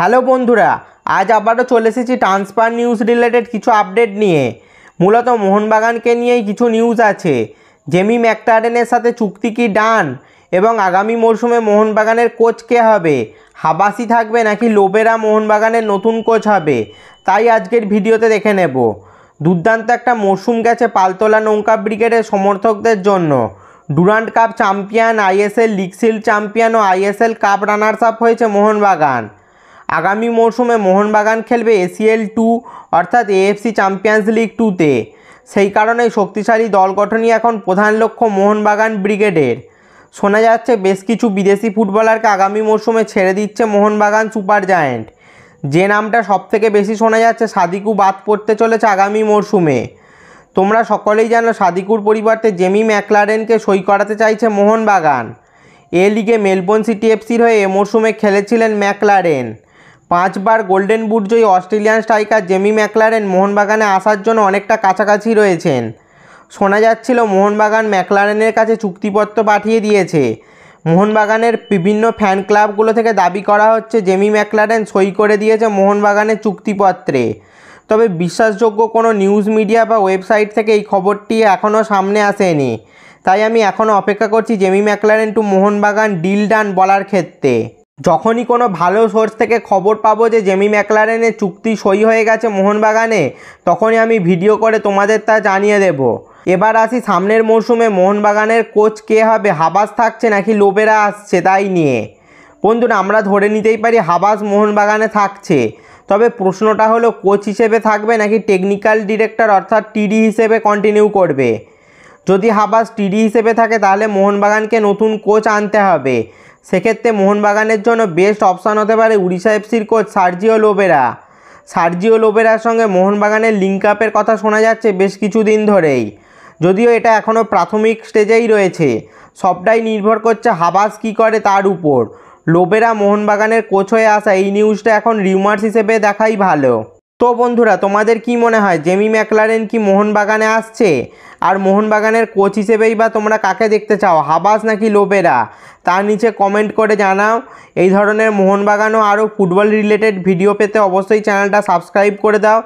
hello বন্ধুরা আজ আবারও চলে এসেছি ট্রান্সফার নিউজ রিলেটেড কিছু আপডেট নিয়ে মূলত মোহনবাগানকে নিয়েই কিছু নিউজ আছে জেমি ম্যাকটারেনের সাথে চুক্তি কি ডান এবং আগামী মরশুমে মোহনবাগানের কোচ কে হবে হাবাসি থাকবে নাকি লোবেরা মোহনবাগানের নতুন কোচ হবে তাই আজকের ভিডিওতে দেখে নেব দুর্দান্ত একটা মরশুম গেছে পালতোলা নৌকা ব্রিগেডের সমর্থকদের জন্য Durand Cup champion ISL league shield champion ও আইএসএল কাপ রানার্স আপ হয়েছে মোহনবাগান আগামী মরশুমে মোহনবাগান খেলবে এসিএল টু অর্থাৎ এএফসি চ্যাম্পিয়ন্স লিগ টুতে সেই কারণে শক্তিশালী দল গঠনই এখন প্রধান লক্ষ্য মোহনবাগান ব্রিগেডের শোনা যাচ্ছে বেশ কিছু বিদেশি ফুটবলারকে আগামী মরশুমে ছেড়ে দিচ্ছে মোহনবাগান সুপার জায়েন্ট যে নামটা সবথেকে বেশি শোনা যাচ্ছে সাদিকু বাদ পড়তে চলেছে আগামী মরশুমে তোমরা সকলেই জানো সাদিকুর পরিবর্তে জেমি ম্যাকলারেনকে সই করাতে চাইছে মোহনবাগান এ লিগে মেলবোর্ন সিটি এফসির হয়ে এ মরশুমে খেলেছিলেন ম্যাকলারেন পাঁচবার গোল্ডেন বুট জয়ী অস্ট্রেলিয়ান স্ট্রাইকার জেমি ম্যাকলারেন মোহনবাগানে আসার জন্য অনেকটা কাছাকাছি রয়েছেন শোনা যাচ্ছিল মোহনবাগান ম্যাকলারেনের কাছে চুক্তিপত্র পাঠিয়ে দিয়েছে মোহনবাগানের বিভিন্ন ফ্যান ক্লাবগুলো থেকে দাবি করা হচ্ছে জেমি ম্যাকলারেন সই করে দিয়েছে মোহনবাগানের চুক্তিপত্রে তবে বিশ্বাসযোগ্য কোনো নিউজ মিডিয়া বা ওয়েবসাইট থেকে এই খবরটি এখনও সামনে আসেনি তাই আমি এখনও অপেক্ষা করছি Jamie McLaren to Mohun Bagan deal done বলার ক্ষেত্রে যখনই কোনো ভালো সোর্স থেকে খবর পাবো যে জেমি ম্যাকলারেনের চুক্তি সই হয়ে গেছে মোহনবাগানে তখনই আমি ভিডিও করে তোমাদের তা জানিয়ে দেব এবার আসি সামনের মরশুমে মোহনবাগানের কোচ কে হবে হাবাস থাকছে নাকি লোবেরা আসছে তাই নিয়ে বন্ধুরা আমরা ধরে নিতেই পারি হাবাস মোহনবাগানে থাকছে তবে প্রশ্নটা হলো কোচ হিসেবে থাকবে নাকি টেকনিক্যাল ডিরেক্টর অর্থাৎ টিডি হিসেবে কন্টিনিউ করবে যদি হাবাস টিডি হিসেবে থাকে তাহলে মোহনবাগানকে নতুন কোচ আনতে হবে সেক্ষেত্রে মোহনবাগানের জন্য বেস্ট অপশান হতে পারে উড়িষ্যা এফসির কোচ সার্জিও লোবেরা সার্জিও লোবেরার সঙ্গে মোহনবাগানের লিঙ্ক আপের কথা শোনা যাচ্ছে বেশ কিছুদিন ধরেই যদিও এটা এখনও প্রাথমিক স্টেজেই রয়েছে সবটাই নির্ভর করছে হাবাস কি করে তার উপর লোবেরা মোহনবাগানের কোচ হয়ে আসা এই নিউজটা এখন রিউমার্স হিসেবে দেখাই ভালো তো বন্ধুরা তোমাদের কি মনে হয় জেমি ম্যাকলারেন কি মোহনবাগানে আসছে আর মোহনবাগানের কোচ হিসেবেই বা তোমরা কাকে দেখতে চাও হাবাস নাকি লোবেরা তার নিচে কমেন্ট করে জানাও এই ধরনের মোহনবাগান ও আরও ফুটবল রিলেটেড ভিডিও পেতে অবশ্যই চ্যানেলটা সাবস্ক্রাইব করে দাও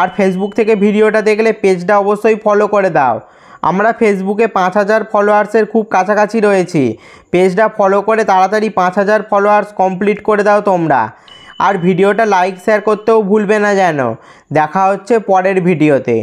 আর ফেসবুক থেকে ভিডিওটা দেখলে পেজটা অবশ্যই ফলো করে দাও আমরা ফেসবুকে পাঁচ হাজার ফলোয়ার্সের খুব কাছাকাছি রয়েছি পেজটা ফলো করে তাড়াতাড়ি পাঁচ হাজার ফলোয়ার্স কমপ্লিট করে দাও তোমরা আর ভিডিওটা লাইক শেয়ার করতেও ভুলবে না যেন দেখা হচ্ছে পরের ভিডিওতে